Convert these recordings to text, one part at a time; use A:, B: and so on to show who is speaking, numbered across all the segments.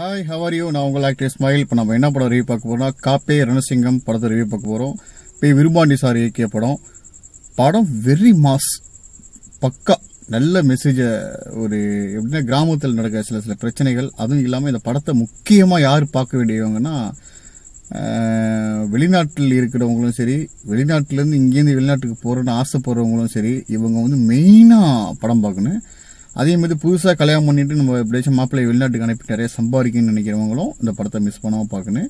A: hi how are you நான் உங்கள் actor smile இப்போ நம்ம என்ன படம் ரிவியூ பார்க்க போகிறோம்னா காப்பே ரணசிங்கம் படத்தை ரிவியூ பார்க்க போகிறோம் இப்போ விரும்பாண்டி சார் இயக்கிய படம் படம் வெரி மாஸ் பக்கா நல்ல மெசேஜை ஒரு எப்படின்னா கிராமத்தில் நடக்கிற சில சில பிரச்சனைகள் அதுவும் இல்லாமல் இந்த படத்தை முக்கியமாக யார் பார்க்க வேண்டியவங்கன்னா வெளிநாட்டில் இருக்கிறவங்களும் சரி வெளிநாட்டிலேருந்து இங்கேருந்து வெளிநாட்டுக்கு போகிறோன்னு ஆசைப்படுறவங்களும் சரி இவங்க வந்து மெயினாக படம் பார்க்கணும் அதே மாதிரி புதுசாக கல்யாணம் பண்ணிட்டு நம்ம எப்படியாச்சும் மாப்பிள்ளை வெளிநாட்டுக்கு அனுப்பி நிறைய சம்பாதிக்கணும்னு நினைக்கிறவங்களும் இந்த படத்தை மிஸ் பண்ணாமல் பார்க்கணும்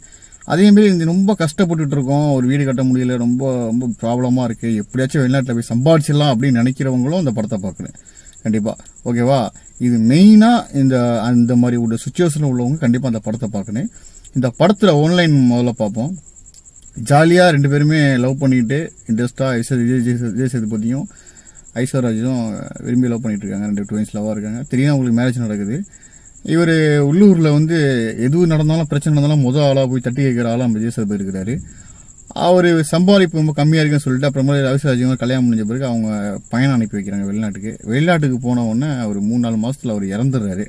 A: அதேமாரி இந்த ரொம்ப கஷ்டப்பட்டுட்டு இருக்கோம் ஒரு வீடு கட்ட முடியல ரொம்ப ரொம்ப ப்ராப்ளமாக இருக்குது எப்படியாச்சும் வெளிநாட்டில் போய் சம்பாதிச்சிடலாம் அப்படின்னு நினைக்கிறவங்களும் இந்த படத்தை பார்க்கணும் கண்டிப்பாக ஓகேவா இது மெயினாக இந்த அந்த மாதிரி உள்ள சுச்சுவேஷன் உள்ளவங்க கண்டிப்பாக அந்த படத்தை பார்க்கணும் இந்த படத்தில் ஆன்லைன் முதல்ல பார்ப்போம் ஜாலியாக ரெண்டு பேருமே லவ் பண்ணிட்டு இன்ட்ரெஸ்ட்டாக விஜய் விஜய் பற்றியும் ஐஸ்வர்ராஜும் விரும்பி லவ் பண்ணிகிட்ருக்காங்க ரெண்டு டுவென்ஸ் லவ்வாக இருக்காங்க தெரியும் அவங்களுக்கு மேரேஜ் நடக்குது இவர் உள்ளூரில் வந்து எது நடந்தாலும் பிரச்சனை நடந்தாலும் முதல் ஆளாக போய் தட்டி கேட்குற ஆளாக நம்ம விஜயசபை போயிருக்கிறாரு அவர் சம்பாதிப்பு ரொம்ப கம்மியாக இருக்குன்னு சொல்லிட்டு அப்புறம் ரவிசராஜும் கல்யாணம் முடிஞ்ச பிறகு அவங்க பயணம் அனுப்பி வைக்கிறாங்க வெளிநாட்டுக்கு வெளிநாட்டுக்கு போன உடனே அவர் மூணு நாலு மாதத்தில் அவர் இறந்துடுறாரு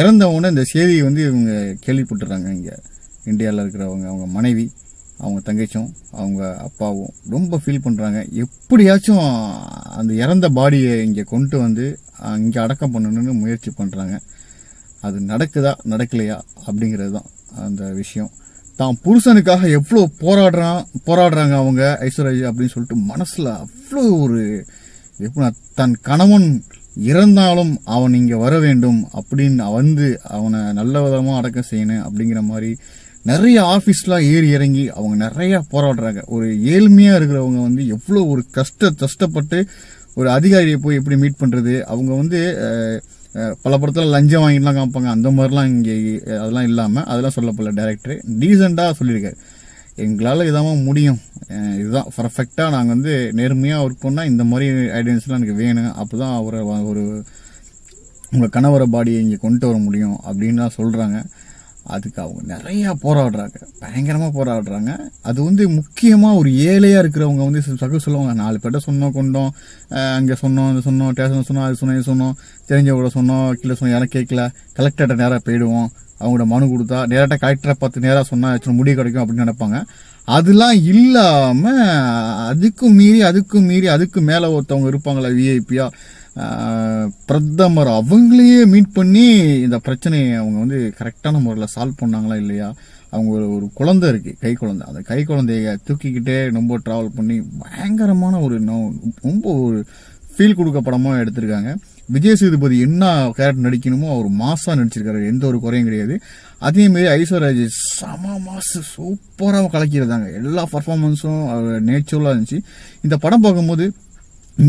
A: இறந்த உடனே இந்த செய்தியை வந்து இவங்க கேள்விப்பட்டுறாங்க இங்கே இந்தியாவில் இருக்கிறவங்க அவங்க மனைவி அவங்க தங்கச்சும் அவங்க அப்பாவும் ரொம்ப ஃபீல் பண்ணுறாங்க எப்படியாச்சும் அந்த இறந்த பாடியை இங்கே கொண்டு வந்து இங்கே அடக்கம் பண்ணணும்னு முயற்சி பண்ணுறாங்க அது நடக்குதா நடக்கலையா அப்படிங்கிறது தான் அந்த விஷயம் தான் புருஷனுக்காக எவ்வளோ போராடுறான் போராடுறாங்க அவங்க ஐஸ்வர்யா அப்படின்னு சொல்லிட்டு மனசில் அவ்வளோ ஒரு எப்படின்னா தன் கணவன் இறந்தாலும் அவன் இங்கே வர வேண்டும் அப்படின்னு வந்து அவனை நல்ல விதமாக அடக்கம் செய்யணும் அப்படிங்கிற மாதிரி நிறைய ஆஃபீஸ்லாம் ஏறி இறங்கி அவங்க நிறையா போராடுறாங்க ஒரு ஏழ்மையாக இருக்கிறவங்க வந்து எவ்வளோ ஒரு கஷ்ட கஷ்டப்பட்டு ஒரு அதிகாரியை போய் எப்படி மீட் பண்ணுறது அவங்க வந்து பல படத்தில் லஞ்சம் வாங்கிலாம் காமிப்பாங்க அந்த மாதிரிலாம் இங்கே அதெல்லாம் இல்லாமல் அதெல்லாம் சொல்லப்படல டேரக்டர் டீசெண்டாக சொல்லியிருக்காரு எங்களால் இதாமல் முடியும் இதுதான் பர்ஃபெக்டாக நாங்கள் வந்து நேர்மையாக ஒர்க் பண்ணால் இந்த மாதிரி ஐடியன்ஸ்லாம் எனக்கு வேணும் அப்போ தான் அவரை ஒரு உங்கள் கணவரை பாடியை இங்கே கொண்டு வர முடியும் அப்படின்லாம் சொல்கிறாங்க அதுக்கு அவங்க நிறையா போராடுறாங்க பயங்கரமாக போராடுறாங்க அது வந்து முக்கியமாக ஒரு ஏழையாக இருக்கிறவங்க வந்து சக சொல்லுவாங்க நாலு பேர்ட்ட சொன்னோம் கொண்டோம் அங்கே சொன்னோம் இது சொன்னோம் டேஷன் சொன்னோம் அது சொன்னோம் இது சொன்னோம் தெரிஞ்சவங்கள சொன்னோம் கீழே சொன்னோம் யாரும் கேட்கல கலெக்டர்கிட்ட நேராக போயிடுவோம் அவங்களோட மனு கொடுத்தா நேராக கலெக்டரை பார்த்து நேராக சொன்னால் முடிவு கிடைக்கும் அப்படின்னு நினைப்பாங்க அதெல்லாம் இல்லாமல் அதுக்கும் மீறி அதுக்கும் மீறி அதுக்கு மேலே ஒருத்தவங்க இருப்பாங்களா விஐபியாக பிரதமர் அவங்களையே மீட் பண்ணி இந்த பிரச்சனையை அவங்க வந்து கரெக்டான முறையில் சால்வ் பண்ணாங்களா இல்லையா அவங்க ஒரு குழந்தை இருக்குது கை குழந்தை அந்த கை குழந்தைய தூக்கிக்கிட்டே ரொம்ப ட்ராவல் பண்ணி பயங்கரமான ஒரு ரொம்ப ஒரு ஃபீல் கொடுக்க படமாக எடுத்திருக்காங்க விஜய் சேதுபதி என்ன கேரக்டர் நடிக்கணுமோ அவர் மாசா நடிச்சிருக்காரு எந்த ஒரு குறையும் கிடையாது அதேமாரி ஐஸ்வர்யாஜி செம மாசு சூப்பராக கலக்கியிருந்தாங்க எல்லா பர்ஃபார்மன்ஸும் நேச்சுரலாக இருந்துச்சு இந்த படம் பார்க்கும்போது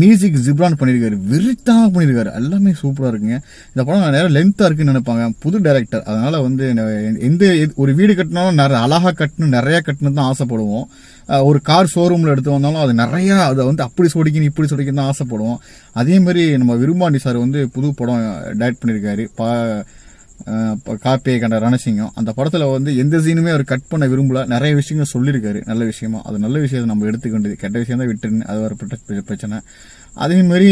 A: மியூசிக் ஜிப்ரான் பண்ணியிருக்காரு விரித்தாக பண்ணியிருக்காரு எல்லாமே சூப்பராக இருக்குங்க இந்த படம் நேரம் லென்த்தாக இருக்குன்னு நினைப்பாங்க புது டேரக்டர் அதனால் வந்து எந்த ஒரு வீடு கட்டினாலும் நிறைய அழகாக கட்டணும் நிறையா கட்டணும் தான் ஆசைப்படுவோம் ஒரு கார் ஷோரூமில் எடுத்து வந்தாலும் அது நிறையா அதை வந்து அப்படி சொடிக்கணும் இப்படி சொடிக்கணும் தான் ஆசைப்படுவோம் அதேமாதிரி நம்ம விரும்பாண்டி சார் வந்து புது படம் டைரக்ட் பண்ணியிருக்காரு பா காப்பியை கண்ட ரணசிங்கம் அந்த படத்தில் வந்து எந்த சீனுமே அவர் கட் பண்ண விரும்பல நிறைய விஷயங்கள் சொல்லியிருக்காரு நல்ல விஷயமா அது நல்ல விஷயத்தை நம்ம எடுத்துக்க வேண்டியது கெட்ட விஷயம் தான் விட்டுருன்னு அது ஒரு பிரச்சனை அதே மாதிரி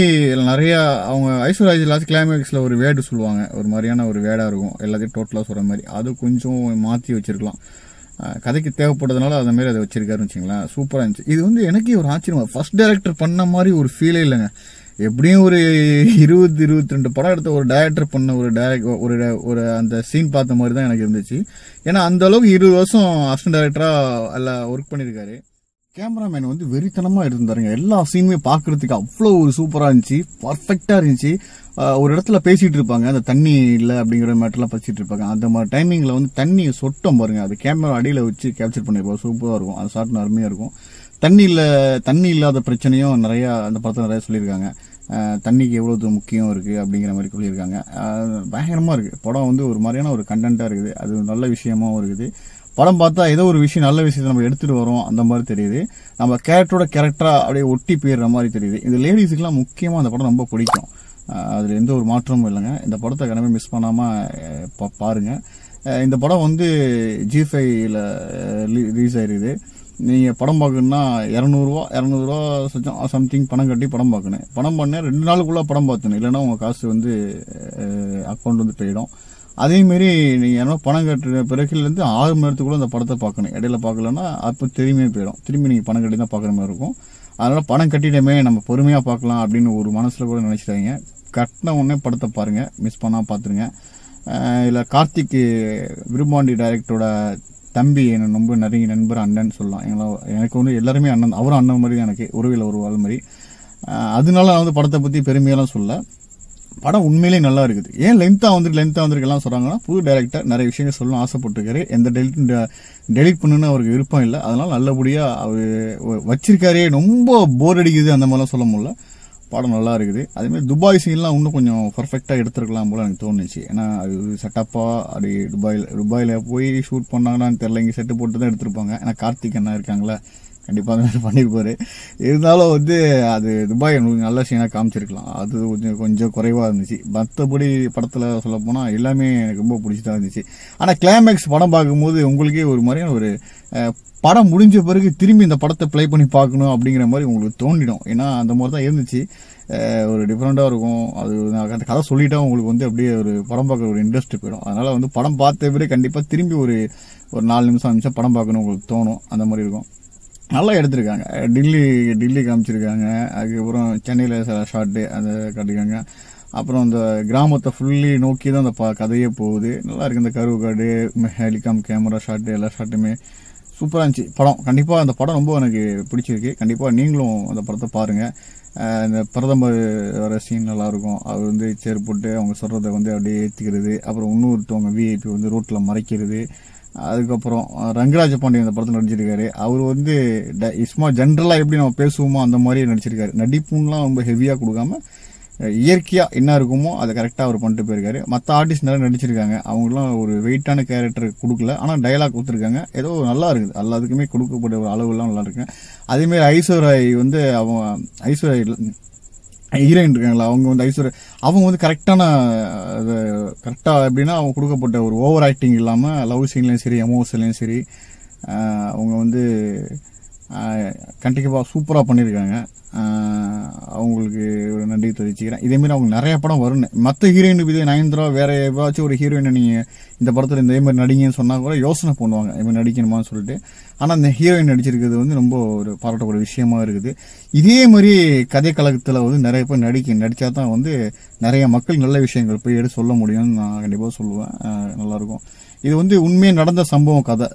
A: நிறையா அவங்க ஐஸ்வர்யாஜ் லாஸ்ட் கிளைமேக்ஸில் ஒரு வேடு சொல்லுவாங்க ஒரு மாதிரியான ஒரு வேடாக இருக்கும் எல்லாத்தையும் டோட்டலாக சொல்கிற மாதிரி அது கொஞ்சம் மாற்றி வச்சிருக்கலாம் கதைக்கு தேவைப்பட்டதுனால அதை மாதிரி அதை வச்சிருக்காருன்னு வச்சிங்களேன் சூப்பராக இருந்துச்சு இது வந்து எனக்கே ஒரு ஆச்சரியம் ஃபர்ஸ்ட் டேரக்டர் பண்ண மாதிரி ஒரு ஃபீலே இல்லைங்க எப்படியும் ஒரு இருபது இருபத்தி ரெண்டு படம் எடுத்த ஒரு டைரக்டர் பண்ண ஒரு டைரக்ட் ஒரு ஒரு அந்த சீன் பார்த்த மாதிரி தான் எனக்கு இருந்துச்சு ஏன்னா அந்த அளவுக்கு இருபது வருஷம் அசிஸ்டன்ட் டைரக்டராக அல்ல ஒர்க் பண்ணியிருக்காரு கேமராமேன் வந்து வெறித்தனமாக இருந்தாருங்க எல்லா சீனுமே பாக்குறதுக்கு அவ்வளோ ஒரு சூப்பராக இருந்துச்சு பர்ஃபெக்டா இருந்துச்சு ஒரு இடத்துல பேசிகிட்டு இருப்பாங்க அந்த தண்ணி இல்லை அப்படிங்கிற மேட்டர்லாம் பேசிகிட்டு இருப்பாங்க அந்த மாதிரி டைமிங்கில் வந்து தண்ணி சொட்டம் பாருங்கள் அது கேமரா அடியில் வச்சு கேப்சர் பண்ணிருப்பாங்க சூப்பராக இருக்கும் அந்த ஷாட் அருமையாக இருக்கும் தண்ணியில் தண்ணி இல்லாத பிரச்சனையும் நிறையா அந்த படத்தில் நிறையா சொல்லியிருக்காங்க தண்ணிக்கு எவ்வளோ முக்கியம் இருக்குது அப்படிங்கிற மாதிரி சொல்லியிருக்காங்க பயங்கரமாக இருக்குது படம் வந்து ஒரு மாதிரியான ஒரு கண்டென்ட்டாக இருக்குது அது நல்ல விஷயமாகவும் இருக்குது படம் பார்த்தா ஏதோ ஒரு விஷயம் நல்ல விஷயத்தை நம்ம எடுத்துகிட்டு வரோம் அந்த மாதிரி தெரியுது நம்ம கேரக்டரோட கேரக்டராக அப்படியே ஒட்டி போயிடுற மாதிரி தெரியுது இந்த லேடிஸுக்கெலாம் முக்கியமாக அந்த படம் ரொம்ப பிடிக்கும் அதில் எந்த ஒரு மாற்றமும் இல்லைங்க இந்த படத்தை கனவே மிஸ் பண்ணாமல் பாருங்கள் இந்த படம் வந்து ஜி ரிலீஸ் ஆயிருக்குது நீங்கள் படம் பார்க்கணுன்னா இரநூறுவா இரநூறுவா சச்சம் சம்திங் பணம் கட்டி படம் பார்க்கணும் படம் பண்ணேன் ரெண்டு நாளுக்குள்ளே படம் பார்த்தணும் இல்லைன்னா உங்கள் காசு வந்து அக்கௌண்ட் வந்து போயிடும் அதேமாரி நீங்கள் என்ன பணம் கட்டுற பிறகுலேருந்து ஆறு மணி நேரத்துக்குள்ளே அந்த படத்தை பார்க்கணும் இடையில பார்க்கலன்னா அப்போ திரும்பியே போயிடும் திரும்பி நீங்கள் பணம் கட்டி தான் பார்க்குற மாதிரி இருக்கும் அதனால் பணம் கட்டிட்டமே நம்ம பொறுமையாக பார்க்கலாம் அப்படின்னு ஒரு மனசில் கூட நினச்சிட்டாங்க கட்டின உடனே படத்தை பாருங்கள் மிஸ் பண்ணால் பார்த்துருங்க இல்லை கார்த்திக் விரும்பாண்டி டைரக்டரோட தம்பி என்ன ரொம்ப நிறைய நண்பர் அண்ணன் சொல்லலாம் எங்களா எனக்கு வந்து எல்லாருமே அண்ணன் அவரும் அண்ணன் மாதிரி தான் எனக்கு உறவில் ஒரு வாழ் மாதிரி அதனால நான் வந்து படத்தை பற்றி பெருமையெல்லாம் சொல்ல படம் உண்மையிலேயே நல்லா இருக்குது ஏன் லென்த்தாக வந்துட்டு லென்த்தாக வந்திருக்கலாம் சொல்கிறாங்கன்னா புது டேரக்டர் நிறைய விஷயங்கள் சொல்லணும் ஆசைப்பட்டுருக்காரு எந்த டெலிட் டெலிட் பண்ணுன்னு அவருக்கு விருப்பம் இல்லை அதனால் நல்லபடியாக அவர் வச்சிருக்காரே ரொம்ப போர் அடிக்குது அந்த மாதிரிலாம் சொல்ல முடியல பாடம் நல்லா இருக்குது அதேமாதிரி துபாய் சீன்லாம் இன்னும் கொஞ்சம் பர்ஃபெக்டாக எடுத்துருக்கலாம் போல எனக்கு தோணுச்சு ஏன்னா அது செட்டப்பாக அப்படி துபாயில் துபாயில் போய் ஷூட் பண்ணாங்கன்னு தெரில இங்கே செட்டு போட்டு தான் எடுத்திருப்பாங்க ஏன்னா கார்த்திக் அண்ணா இருக்காங்களா கண்டிப்பாக அந்த மாதிரி பண்ணியிருப்பார் இருந்தாலும் வந்து அது துபாய் எங்களுக்கு நல்ல சீனாக காமிச்சிருக்கலாம் அது கொஞ்சம் கொஞ்சம் குறைவாக இருந்துச்சு மற்றபடி படத்தில் சொல்லப்போனால் எல்லாமே எனக்கு ரொம்ப பிடிச்சதாக இருந்துச்சு ஆனால் கிளைமேக்ஸ் படம் பார்க்கும்போது உங்களுக்கே ஒரு மாதிரியான ஒரு படம் முடிஞ்ச பிறகு திரும்பி இந்த படத்தை ப்ளே பண்ணி பார்க்கணும் அப்படிங்கிற மாதிரி உங்களுக்கு தோண்டிடும் ஏன்னா அந்த மாதிரி தான் இருந்துச்சு ஒரு டிஃப்ரெண்ட்டாக இருக்கும் அது அந்த கதை சொல்லிட்டா உங்களுக்கு வந்து அப்படியே ஒரு படம் பார்க்குற ஒரு இன்ட்ரெஸ்ட் போயிடும் அதனால் வந்து படம் பார்த்த பிறகு கண்டிப்பாக திரும்பி ஒரு ஒரு நாலு நிமிஷம் நிமிஷம் படம் பார்க்கணும் உங்களுக்கு தோணும் அந்த மாதிரி இருக்கும் நல்லா எடுத்திருக்காங்க டில்லி டில்லி காமிச்சிருக்காங்க அதுக்கப்புறம் சென்னையில் சில ஷார்ட்டு அதை காட்டியிருக்காங்க அப்புறம் அந்த கிராமத்தை ஃபுல்லி நோக்கி தான் அந்த பா கதையே போகுது நல்லா இருக்குது இந்த கருவுக்காடு ஹெலிகாம் கேமரா ஷாட்டு எல்லா ஷாட்டுமே சூப்பராக இருந்துச்சு படம் கண்டிப்பாக அந்த படம் ரொம்ப எனக்கு பிடிச்சிருக்கு கண்டிப்பாக நீங்களும் அந்த படத்தை பாருங்கள் இந்த பிரதமர் வர சீன் நல்லாயிருக்கும் அவர் வந்து சேர் போட்டு அவங்க சொல்கிறத வந்து அப்படியே ஏற்றிக்கிறது அப்புறம் இன்னொருத்தவங்க விஐபி வந்து ரோட்டில் மறைக்கிறது அதுக்கப்புறம் ரங்கராஜ பாண்டியன் இந்த படத்தில் நடிச்சிருக்காரு அவர் வந்து இஸ்மா ஜென்ரலாக எப்படி நம்ம பேசுவோமோ அந்த மாதிரி நடிச்சிருக்காரு நடிப்புலாம் ரொம்ப ஹெவியாக கொடுக்காம இயற்கையாக என்ன இருக்குமோ அதை கரெக்டாக அவர் பண்ணிட்டு போயிருக்காரு மற்ற ஆர்டிஸ்ட் நிறைய நடிச்சிருக்காங்க அவங்களாம் ஒரு வெயிட்டான கேரக்டர் கொடுக்கல ஆனால் டைலாக் கொடுத்துருக்காங்க ஏதோ நல்லா இருக்குது எல்லாத்துக்குமே கொடுக்கக்கூடிய ஒரு அளவுலாம் நல்லா இருக்கு அதேமாரி ஐஸ்வராய் வந்து அவன் ஐஸ்வராய் ஹீரோயின் இருக்காங்களா அவங்க வந்து ஐஸ்வர் அவங்க வந்து கரெக்டான அது கரெக்டாக எப்படின்னா அவங்க கொடுக்கப்பட்ட ஒரு ஓவர் ஆக்டிங் இல்லாமல் லவ் சீன்லேயும் சரி எமோஷன்லேயும் சரி அவங்க வந்து கண்டிப்பாக சூப்பராக பண்ணியிருக்காங்க அவங்களுக்கு ஒரு நன்றி தெரிவிச்சுக்கிறேன் இதேமாரி அவங்களுக்கு நிறைய படம் வரும் மற்ற ஹீரோயின் இதே நயன்தரா வேற ஏதாச்சும் ஒரு ஹீரோயினை நீங்கள் இந்த படத்தில் இந்த மாதிரி நடிங்கன்னு சொன்னால் கூட யோசனை பண்ணுவாங்க இதுமாதிரி நடிக்கணுமான்னு சொல்லிட்டு ஆனால் அந்த ஹீரோயின் நடிச்சிருக்கிறது வந்து ரொம்ப ஒரு பாராட்டக்கூடிய விஷயமா இருக்குது இதே மாதிரி கதை கழகத்தில் வந்து நிறைய பேர் நடிக்க நடித்தா தான் வந்து நிறைய மக்கள் நல்ல விஷயங்கள் போய் எடுத்து சொல்ல முடியும்னு நான் கண்டிப்பாக சொல்லுவேன் நல்லாயிருக்கும் இது வந்து உண்மையை நடந்த சம்பவம் கதை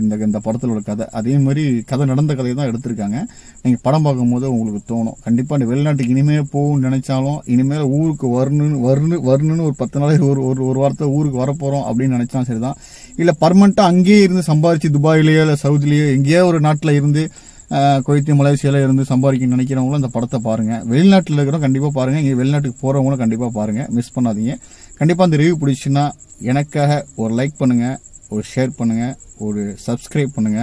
A: இந்த இந்த படத்தில் உள்ள கதை அதே மாதிரி கதை நடந்த கதையை தான் எடுத்திருக்காங்க நீங்கள் படம் பார்க்கும்போது உங்களுக்கு தோணும் கண்டிப்பாக இந்த வெளிநாட்டுக்கு இனிமேல் போகணும்னு நினைச்சாலும் இனிமேல் ஊருக்கு வரணும்னு வரணும் வரணும்னு ஒரு பத்து நாளைக்கு ஒரு ஒரு ஒரு வாரத்தை ஊருக்கு வரப்போகிறோம் அப்படின்னு சரி சரிதான் இல்லை பர்மனெண்ட்டாக அங்கேயே இருந்து சம்பாரிச்சு துபாயிலேயோ இல்லை சவுதிலேயோ எங்கேயோ ஒரு நாட்டில் இருந்து கொய்த்து மலேசியால இருந்து சம்பாதிக்க நினைக்கிறவங்களும் இந்த படத்தை பாருங்க வெளிநாட்டில் இருக்கிறவங்க கண்டிப்பா பாருங்க இங்கே வெளிநாட்டுக்கு போறவங்களும் கண்டிப்பா பாருங்க மிஸ் பண்ணாதீங்க கண்டிப்பா அந்த ரிவ்யூ பிடிச்சுன்னா எனக்காக ஒரு லைக் பண்ணுங்க ஒரு ஷேர் பண்ணுங்க ஒரு சப்ஸ்கிரைப் பண்ணுங்க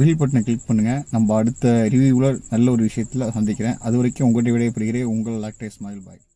A: பில் பட்டனை கிளிக் பண்ணுங்க நம்ம அடுத்த ரிவ்யூவில் நல்ல ஒரு விஷயத்தில் சந்திக்கிறேன் அது வரைக்கும் உங்கள்கிட்ட பெறுகிறேன் உங்கள் லாக்டேஸ் மயில் பாய்